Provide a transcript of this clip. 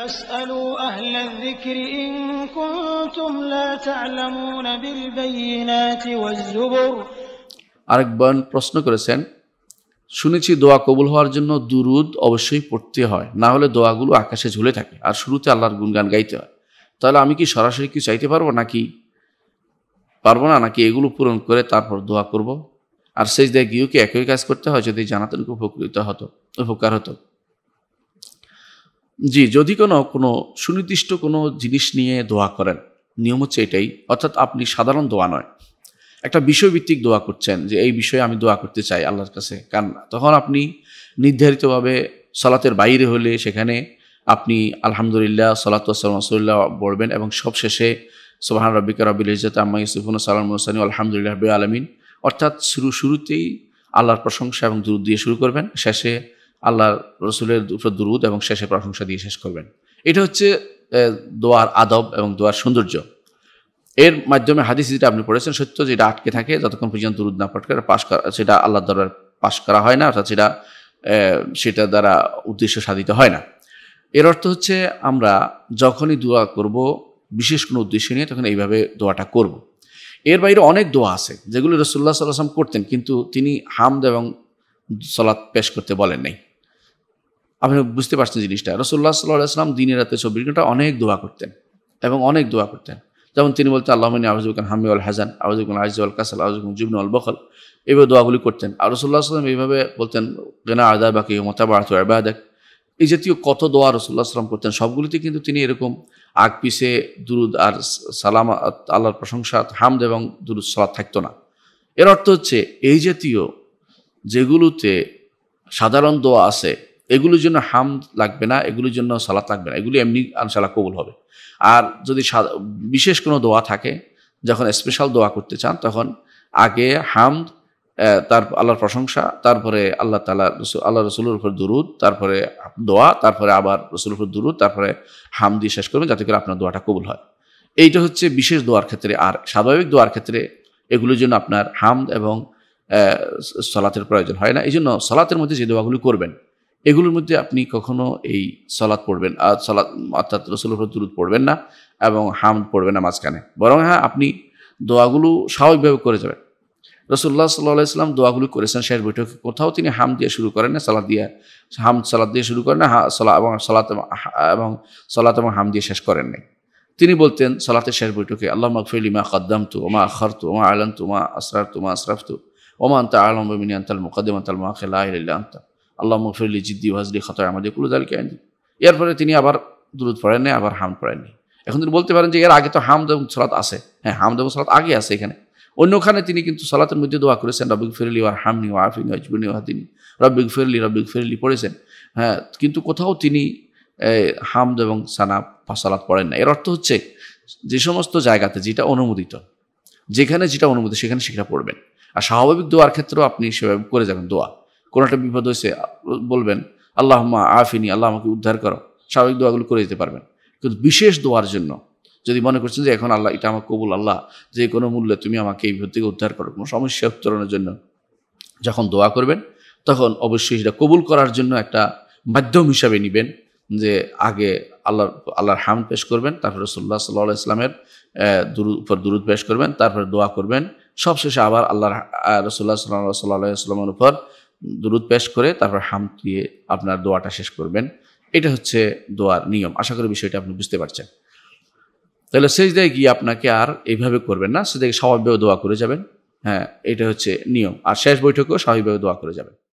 আরেক বোন প্রশ্ন করেছেন শুনেছি দোয়া কবুল হওয়ার জন্য দুরুদ অবশ্যই পড়তে হয় না হলে দোয়াগুলো আকাশে ঝুলে থাকে আর শুরুতে আল্লাহর গুণগান গাইতে হয় তাহলে আমি কি সরাসরি কি চাইতে পারবো নাকি পারবো না নাকি এগুলো পূরণ করে তারপর দোয়া করব আর সেই দেয় গিয়েও কি একই কাজ করতে হয় যদি জানাতেন উপকৃত হতো উপকার হতো জি যদি কোনো কোনো সুনির্দিষ্ট কোনো জিনিস নিয়ে দোয়া করেন নিয়ম হচ্ছে এটাই অর্থাৎ আপনি সাধারণ দোয়া নয় একটা বিষয়ভিত্তিক দোয়া করছেন যে এই বিষয়ে আমি দোয়া করতে চাই আল্লাহর কাছে কারণ তখন আপনি নির্ধারিতভাবে সলাতের বাইরে হলে সেখানে আপনি আলহামদুলিল্লাহ সলাতুয়াসাল্লাহ বলবেন এবং সবশেষে সোহান রব্বিকা রবিল ইজাত আম্মা ইউসুফুন সালাম হোসানি আলহামদুলিল্লাহ রবি আলমিন অর্থাৎ শুরু শুরুতেই আল্লাহর প্রশংসা এবং দূর দিয়ে শুরু করবেন শেষে আল্লাহ রসুলের উপর দুরুদ এবং শেষে প্রশংসা দিয়ে শেষ করবেন এটা হচ্ছে দোয়ার আদব এবং দোয়ার সৌন্দর্য এর মাধ্যমে হাদিস যেটা আপনি পড়েছেন সত্য যেটা আটকে থাকে যতক্ষণ পর্যন্ত দুরুদ না পাঠ করে পাশ করা সেটা আল্লাহ দরবার পাশ করা হয় না অর্থাৎ সেটা সেটা দ্বারা উদ্দেশ্য সাধিত হয় না এর অর্থ হচ্ছে আমরা যখনই দোয়া করব বিশেষ কোনো উদ্দেশ্য নিয়ে তখন এইভাবে দোয়াটা করব। এর বাইরে অনেক দোয়া আছে যেগুলো রসুল্লাহ সাল্লাম করতেন কিন্তু তিনি হামদ এবং সলাৎ পেশ করতে বলেন নাই আপনি বুঝতে পারছেন জিনিসটা রসুল্লাহ সাল্লাহ আসলাম দিনে রাতে চব্বিশ ঘন্টা অনেক দোয়া করতেন এবং অনেক দোয়া করতেন যেমন তিনি বলতেন আল্লাহমিনী আওয়াজুকান হামি আল হাজান আওয়াজুকুন আজ আল কাসাল আওয়াজুকুন জুবনু আল বখল এইভাবে দোয়াগুলি করতেন আর রসুল্লাহ সাল্লাম এইভাবে বলতেন গেনা আদা বাকি মোতাবাত দেখ এই জাতীয় কত দোয়া রসুল্লাহ সাল্লাম করতেন সবগুলিতে কিন্তু তিনি এরকম আগ পিছে দুরুদ আর সালাম আল্লাহর প্রশংসা হামদ এবং দুরুদ সালাদ থাকতো না এর অর্থ হচ্ছে এই জাতীয় যেগুলোতে সাধারণ দোয়া আছে এগুলোর জন্য হাম লাগবে না এগুলোর জন্য সালাত লাগবে না এগুলি এমনি আনশালা কবুল হবে আর যদি বিশেষ কোনো দোয়া থাকে যখন স্পেশাল দোয়া করতে চান তখন আগে হাম তার আল্লাহর প্রশংসা তারপরে আল্লাহ তালা রসুল আল্লাহ রসুলের উপর দুরুদ তারপরে দোয়া তারপরে আবার রসুলের উপর দুরুদ তারপরে হাম দিয়ে শেষ করবেন যাতে করে আপনার দোয়াটা কবুল হয় এইটা হচ্ছে বিশেষ দোয়ার ক্ষেত্রে আর স্বাভাবিক দোয়ার ক্ষেত্রে এগুলোর জন্য আপনার হামদ এবং সলাতের প্রয়োজন হয় না এই জন্য সলাতের মধ্যে যে দোয়াগুলি করবেন এগুলোর মধ্যে আপনি কখনো এই সলাৎ পড়বেন আর সলাৎ অর্থাৎ রসুল দুরুদ পড়বেন না এবং হাম পড়বেন না মাঝখানে বরং হ্যাঁ আপনি দোয়াগুলো স্বাভাবিকভাবে করে যাবেন রসুল্লাহ সাল্লাহ ইসলাম দোয়াগুলি করেছেন শেষ বৈঠকে কোথাও তিনি হাম দিয়ে শুরু করেন না সালাদ দিয়ে হাম সালাদ দিয়ে শুরু করেন না সলা এবং সলাত এবং সলাত এবং হাম দিয়ে শেষ করেন নাই তিনি বলতেন সলাতে শেষ বৈঠকে আল্লাহ মকফিল কদ্দাম তু ওমা আখর তু ওমা আলম তুমা আসরার তুমা আসরাফ তু ওমান তা আলম বিনী আন্তাল মুকাদ্দিম আন্তাল মাখে লাহ আন্তা আল্লাহ মফরলি জিদ্দি ওয়াজলি খতায় আমাদের কুলো দালকে আইনি এরপরে তিনি আবার দুরুদ পড়েননি আবার হাম পড়েননি এখন তিনি বলতে পারেন যে এর আগে তো হামদ এবং সলাত আছে হ্যাঁ হামদ এবং সলাত আগে আছে এখানে অন্যখানে তিনি কিন্তু সলাতের মধ্যে দোয়া করেছেন রবিক ফেরলি ওয়ার হামনি ও আফিনি ওয়াজবিনি ওয়াহাদিনি রবিক ফেরলি রবিক ফেরলি পড়েছেন হ্যাঁ কিন্তু কোথাও তিনি হামদ এবং সানা সলাত পড়েন না এর অর্থ হচ্ছে যে সমস্ত জায়গাতে যেটা অনুমোদিত যেখানে যেটা অনুমোদিত সেখানে সেটা পড়বেন আর স্বাভাবিক দোয়ার ক্ষেত্রেও আপনি সেভাবে করে যাবেন দোয়া কোনো একটা বিপদ হয়েছে বলবেন আল্লাহ মা আফিনি আল্লাহ আমাকে উদ্ধার করো স্বাভাবিক দোয়াগুলো করে দিতে পারবেন কিন্তু বিশেষ দোয়ার জন্য যদি মনে করছেন যে এখন আল্লাহ এটা আমার কবুল আল্লাহ যে কোনো মূল্যে তুমি আমাকে এই বিপদ থেকে উদ্ধার করো কোনো সমস্যা উত্তরণের জন্য যখন দোয়া করবেন তখন অবশ্যই সেটা কবুল করার জন্য একটা মাধ্যম হিসাবে নেবেন যে আগে আল্লাহর আল্লাহর হাম পেশ করবেন তারপরে সাল্লাহ সাল্লাহ ইসলামের দুরু উপর দুরুদ পেশ করবেন তারপরে দোয়া করবেন সবশেষে আবার আল্লাহ রসুল্লাহ সাল্লাহ সাল্লাহামের উপর দূরত পেশ করে তারপর হাম দিয়ে আপনার দোয়াটা শেষ করবেন এটা হচ্ছে দোয়ার নিয়ম আশা করি বিষয়টা আপনি বুঝতে পারছেন তাহলে সেজদায় গিয়ে আপনাকে আর এইভাবে করবেন না সেদিকে স্বাভাবিকভাবে দোয়া করে যাবেন হ্যাঁ এটা হচ্ছে নিয়ম আর শেষ বৈঠকেও স্বাভাবিকভাবে দোয়া করে যাবেন